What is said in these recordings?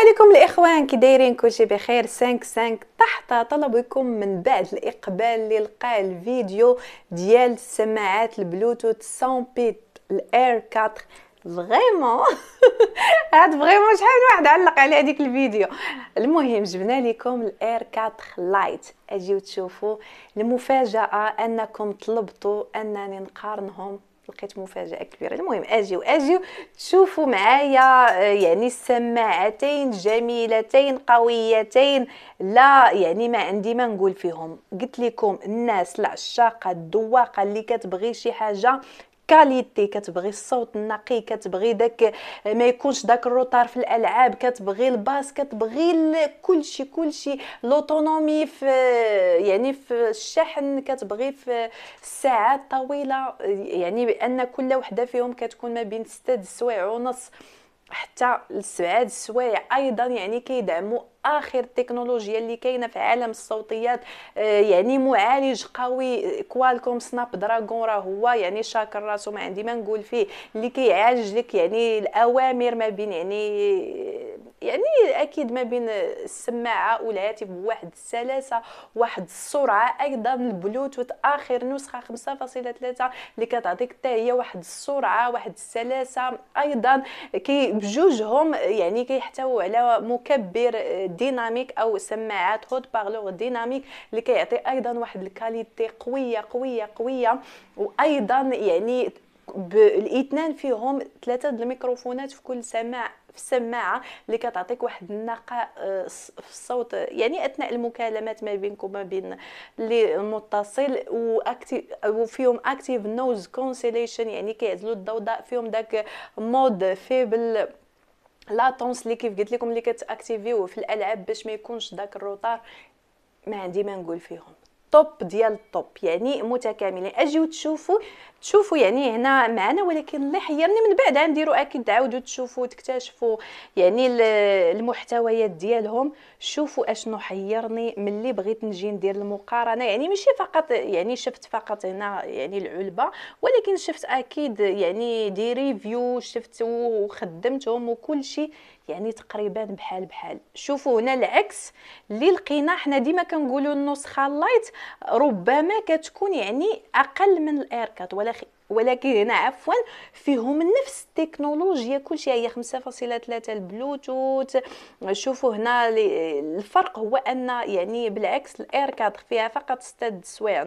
عليكم الاخوان كي دايرين كلشي بخير 5 5 تحت طلبكم من بعد الاقبال اللي لقى الفيديو ديال السماعات البلوتوث سون بيت الاير 4 فريمون هاد فريمون شحال من واحد علق على هذيك الفيديو المهم جبنا لكم الاير 4 لايت اجيو تشوفوا المفاجاه انكم طلبتوا انني نقارنهم لقيت مفاجاه كبيره المهم اجيو اجيو تشوفوا معايا آه، يعني السماعتين جميلتين قويتين لا يعني ما عندي ما نقول فيهم قلت لكم الناس العشاقه الدواقه اللي كتبغي شي حاجه كاليتي كتبغي الصوت النقي كتبغي داك ما يكونش داك الروتار في الالعاب كتبغي الباس كتبغي كلشي كلشي لوتونومي في يعني في الشحن كتبغي في الساعات طويله يعني بان كل وحده فيهم كتكون ما بين 6 سوايع ونص حتى لسبعاد السوايع ايضا يعني كيدعموا اخر التكنولوجيا اللي كاينه في عالم الصوتيات آه، يعني معالج قوي كوالكوم سناب دراغون راه هو يعني شاكر راسو ما عندي ما نقول فيه اللي كيعالج لك يعني الاوامر ما بين يعني يعني اكيد ما بين السماعه والهاتف بواحد السلاسه واحد السرعه ايضا البلوتوث اخر نسخه 5.3 اللي كتعطيك حتى هي واحد السرعه واحد السلاسه ايضا كي بجوجهم يعني كيحتووا على مكبر ديناميك او سماعات هوت بارلور ديناميك اللي كيعطي ايضا واحد الكاليتي قويه قويه قويه وايضا يعني الاثنان فيهم ثلاثه د الميكروفونات في كل سماع في السماعه اللي كتعطيك واحد النقاء آه، في الصوت يعني اثناء المكالمات ما بينكم ما بين المتصل وفيهم اكتيف نوز كونسيليشن يعني كيعزلوا الضوضاء فيهم داك مود فيبل لاتونس اللي كيف قلت لكم اللي كتاكتيفيوه في الالعاب باش ما يكونش داك الروتار ما عندي ما نقول فيهم توب ديال توب يعني متكاملين اجيو تشوفوا تشوفوا يعني هنا معنا ولكن اللي حيرني من بعد غنديروا اكيد تعاودوا تشوفوا تكتشفوا يعني المحتويات ديالهم شوفوا اشنو حيرني ملي بغيت نجي ندير المقارنه يعني ماشي فقط يعني شفت فقط هنا يعني العلبه ولكن شفت اكيد يعني دي ريفيو شفت وخدمتهم وكل شيء يعني تقريبا بحال بحال شوفوا هنا العكس اللي لقينا حنا ديما كنقولوا النسخه اللايت ربما كتكون يعني اقل من الايركات ولكن ولكن هنا عفوا فيهم نفس التكنولوجيا كل شيء هي 5.3 البلوتوث شوفوا هنا الفرق هو ان يعني بالعكس الايركاد فيها فقط 6 سوايع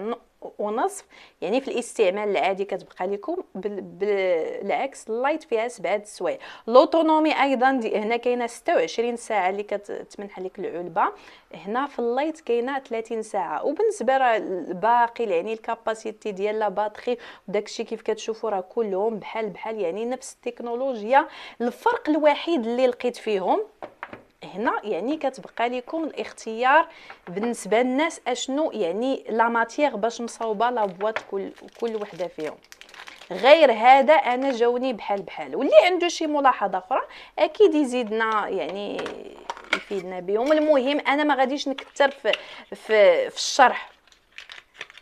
ونصف يعني في الاستعمال العادي كتبقى لكم بالعكس اللايت فيها سبعة سوايع لوتونومي ايضا دي هنا كاينه 26 ساعه اللي كتمنح لك العلبه هنا في اللايت كاينه 30 ساعه وبالنسبه راه الباقي يعني الكاباسيتي ديال لا باتري وداكشي كيف كتشوفوا راه كلهم بحال بحال يعني نفس التكنولوجيا الفرق الوحيد اللي لقيت فيهم هنا يعني كتبقى لكم الاختيار بالنسبه للناس اشنو يعني لا ماتيغ باش مصاوبه لا بواط كل كل وحده فيهم غير هذا انا جاوني بحال بحال واللي عنده شي ملاحظه اخرى اكيد يزيدنا يعني يفيدنا بهم المهم انا ما غاديش نكثر في في, في الشرح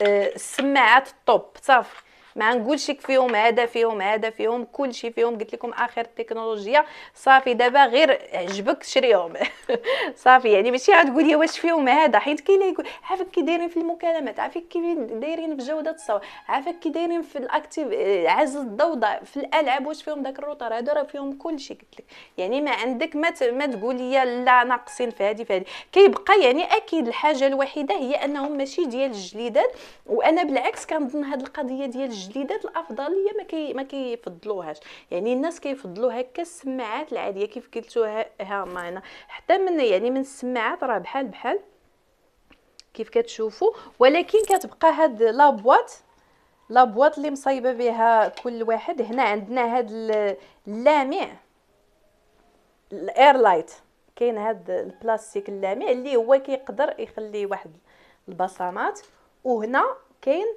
السماعات أه، الطوب صافي ما نقولش فيهم هذا فيهم هذا فيهم كلشي فيهم قلت لكم اخر تكنولوجيا صافي دابا غير عجبك شريهم صافي يعني ماشي غتقولي واش فيهم هذا حيت كاين اللي يقول عافاك كي دايرين في المكالمات عافاك كي دايرين في جوده الصوت عافاك كي دايرين في الاكتيف عزل الضوضاء في الالعاب واش فيهم داك الروتر هذا راه فيهم كلشي قلت لك يعني ما عندك ما, ما تقول لي لا ناقصين في هذه في هذه كيبقى يعني اكيد الحاجه الوحيده هي انهم ماشي ديال الجليدات وانا بالعكس كنظن هذه القضيه ديال الجليدات التجديدات الافضليه ما كي ما كيفضلوهاش يعني الناس كيفضلوا هكا السماعات العاديه كيف قلتوها ها معنا حتى من يعني من السماعات راه بحال بحال كيف كتشوفوا ولكن كتبقى هاد لابواط لابواط اللي مصايبه بها كل واحد هنا عندنا هاد اللامع الاير لايت كاين هاد البلاستيك اللامع اللي هو كيقدر يخلي واحد البصمات وهنا كاين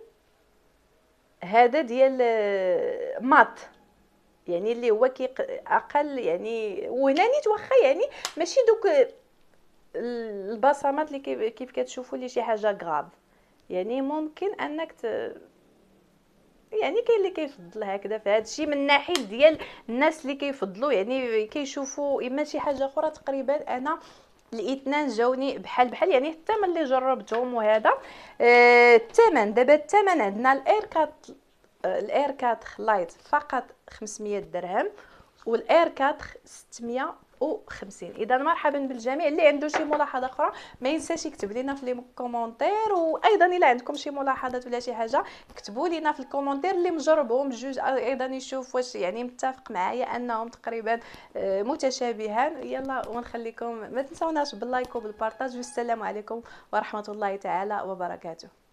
هذا ديال آه، مات يعني اللي هو كي اقل يعني ونانيت واخا يعني ماشي دوك آه، البصمات اللي كيف كتشوفوا اللي شي حاجه غراف يعني ممكن انك ت... يعني كاين اللي كيفضل هكذا في هذا الشيء من ناحيه ديال الناس اللي كيفضلوا يعني كيشوفوا اما شي حاجه اخرى تقريبا انا الاثنان جاوني بحال بحال يعني الثمن اللي جربتهم وهذا آه الثمن دابا الثمن عندنا الاير كات الاير كات لايت فقط 500 درهم والاير كات 600 وخمسين اذا مرحبا بالجميع اللي عنده شي ملاحظه اخرى ما ينساش يكتب لنا في لي كومونتير وايضا الا عندكم شي ملاحظات ولا شي حاجه كتبوا لنا في الكومونتير اللي مجربهم جوج ايضا يشوف واش يعني متفق معايا انهم تقريبا آه، متشابهان يلا ونخليكم ما تنسوناش باللايك وبالبارطاج والسلام عليكم ورحمه الله تعالى وبركاته